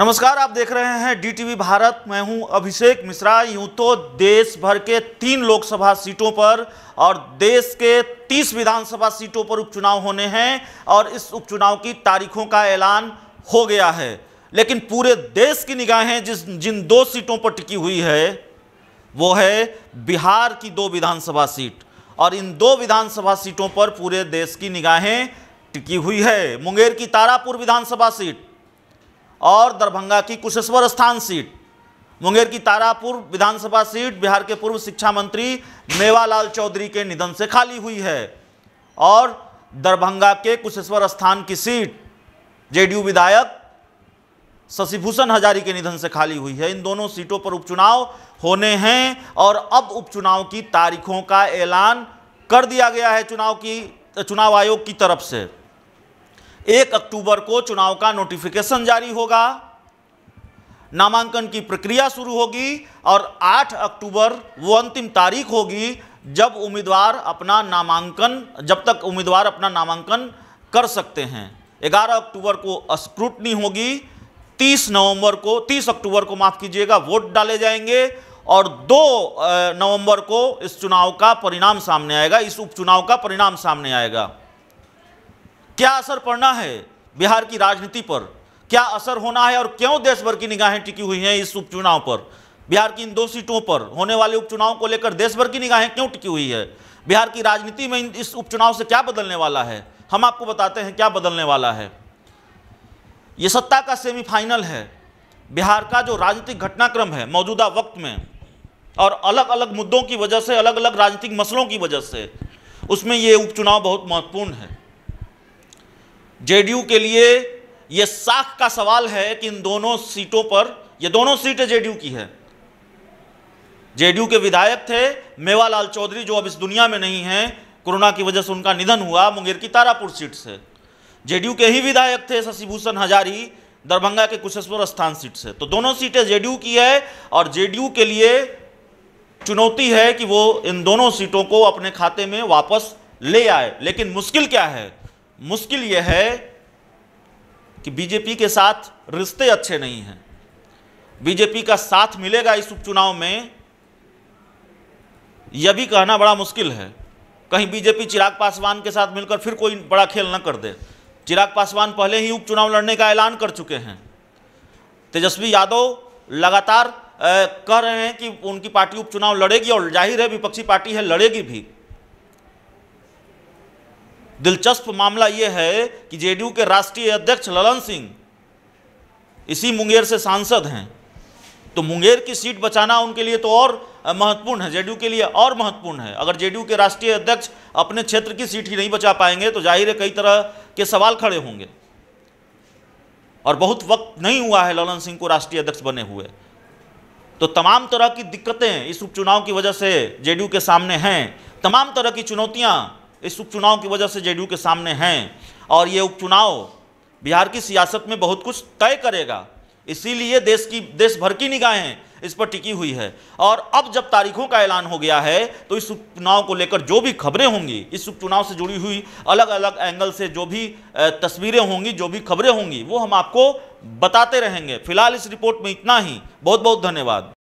नमस्कार आप देख रहे हैं डीटीवी भारत मैं हूं अभिषेक मिश्रा यूं तो देश भर के तीन लोकसभा सीटों पर और देश के 30 विधानसभा सीटों पर उपचुनाव होने हैं और इस उपचुनाव की तारीखों का ऐलान हो गया है लेकिन पूरे देश की निगाहें जिस जिन दो सीटों पर टिकी हुई है वो है बिहार की दो विधानसभा सीट और इन दो विधानसभा सीटों पर पूरे देश की निगाहें टिकी हुई है मुंगेर की तारापुर विधानसभा सीट और दरभंगा की कुशेश्वर स्थान सीट मुंगेर की तारापुर विधानसभा सीट बिहार के पूर्व शिक्षा मंत्री मेवालाल चौधरी के निधन से खाली हुई है और दरभंगा के कुशेश्वर स्थान की सीट जेडीयू विधायक शशिभूषण हजारी के निधन से खाली हुई है इन दोनों सीटों पर उपचुनाव होने हैं और अब उपचुनाव की तारीखों का ऐलान कर दिया गया है चुनाव की चुनाव आयोग की तरफ से एक अक्टूबर को चुनाव का नोटिफिकेशन जारी होगा नामांकन की प्रक्रिया शुरू होगी और 8 अक्टूबर वो अंतिम तारीख होगी जब उम्मीदवार अपना नामांकन जब तक उम्मीदवार अपना नामांकन कर सकते हैं 11 अक्टूबर को स्क्रूटनी होगी 30 नवंबर को 30 अक्टूबर को माफ़ कीजिएगा वोट डाले जाएंगे और 2 नवंबर को इस चुनाव का परिणाम सामने आएगा इस उपचुनाव का परिणाम सामने आएगा क्या असर पड़ना है बिहार की राजनीति पर क्या असर होना है और क्यों देश भर की निगाहें टिकी हुई हैं इस उपचुनाव पर बिहार की इन दो सीटों पर होने वाले उपचुनाव को लेकर देश भर की निगाहें क्यों टिकी हुई है बिहार की राजनीति में इस उपचुनाव से क्या बदलने वाला है हम आपको बताते हैं क्या बदलने वाला है ये सत्ता का सेमीफाइनल है बिहार का जो राजनीतिक घटनाक्रम है मौजूदा वक्त में और अलग अलग मुद्दों की वजह से अलग अलग राजनीतिक मसलों की वजह से उसमें ये उपचुनाव बहुत महत्वपूर्ण है जेडीयू के लिए यह साख का सवाल है कि इन दोनों सीटों पर यह दोनों सीटें जेडीयू की है जेडीयू के विधायक थे मेवालाल चौधरी जो अब इस दुनिया में नहीं हैं कोरोना की वजह से उनका निधन हुआ मुंगेर की तारापुर सीट से जेडीयू के ही विधायक थे शशिभूषण हजारी दरभंगा के कुशेश्वर स्थान सीट से तो दोनों सीटें जेडीयू की है और जेडीयू के लिए चुनौती है कि वो इन दोनों सीटों को अपने खाते में वापस ले आए लेकिन मुश्किल क्या है मुश्किल यह है कि बीजेपी के साथ रिश्ते अच्छे नहीं हैं बीजेपी का साथ मिलेगा इस उपचुनाव में यह भी कहना बड़ा मुश्किल है कहीं बीजेपी चिराग पासवान के साथ मिलकर फिर कोई बड़ा खेल न कर दे चिराग पासवान पहले ही उपचुनाव लड़ने का ऐलान कर चुके हैं तेजस्वी यादव लगातार कह रहे हैं कि उनकी पार्टी उपचुनाव लड़ेगी और जाहिर है विपक्षी पार्टी है लड़ेगी भी दिलचस्प मामला ये है कि जेडीयू के राष्ट्रीय अध्यक्ष ललन सिंह इसी मुंगेर से सांसद हैं तो मुंगेर की सीट बचाना उनके लिए तो और महत्वपूर्ण है जेडीयू के लिए और महत्वपूर्ण है अगर जेडीयू के राष्ट्रीय अध्यक्ष अपने क्षेत्र की सीट ही नहीं बचा पाएंगे तो जाहिर है कई तरह के सवाल खड़े होंगे और बहुत वक्त नहीं हुआ है ललन सिंह को राष्ट्रीय अध्यक्ष बने हुए तो तमाम तरह की दिक्कतें इस उपचुनाव की वजह से जेडीयू के सामने हैं तमाम तरह की चुनौतियां इस उपचुनाव की वजह से जेडीयू के सामने हैं और ये उपचुनाव बिहार की सियासत में बहुत कुछ तय करेगा इसीलिए देश की देश भर की निगाहें इस पर टिकी हुई है और अब जब तारीखों का ऐलान हो गया है तो इस उपचुनाव को लेकर जो भी खबरें होंगी इस उपचुनाव से जुड़ी हुई अलग अलग एंगल से जो भी तस्वीरें होंगी जो भी खबरें होंगी वो हम आपको बताते रहेंगे फिलहाल इस रिपोर्ट में इतना ही बहुत बहुत धन्यवाद